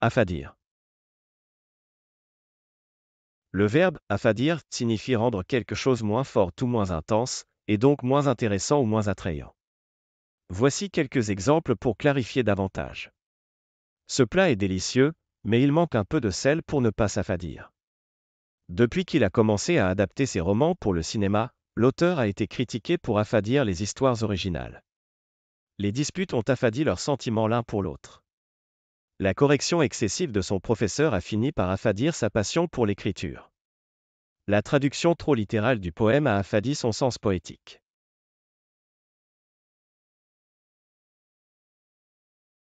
Affadir. Le verbe affadir signifie rendre quelque chose moins fort ou moins intense, et donc moins intéressant ou moins attrayant. Voici quelques exemples pour clarifier davantage. Ce plat est délicieux, mais il manque un peu de sel pour ne pas s'affadir. Depuis qu'il a commencé à adapter ses romans pour le cinéma, l'auteur a été critiqué pour affadir les histoires originales. Les disputes ont affadi leurs sentiments l'un pour l'autre la correction excessive de son professeur a fini par affadir sa passion pour l'écriture. La traduction trop littérale du poème a affadi son sens poétique.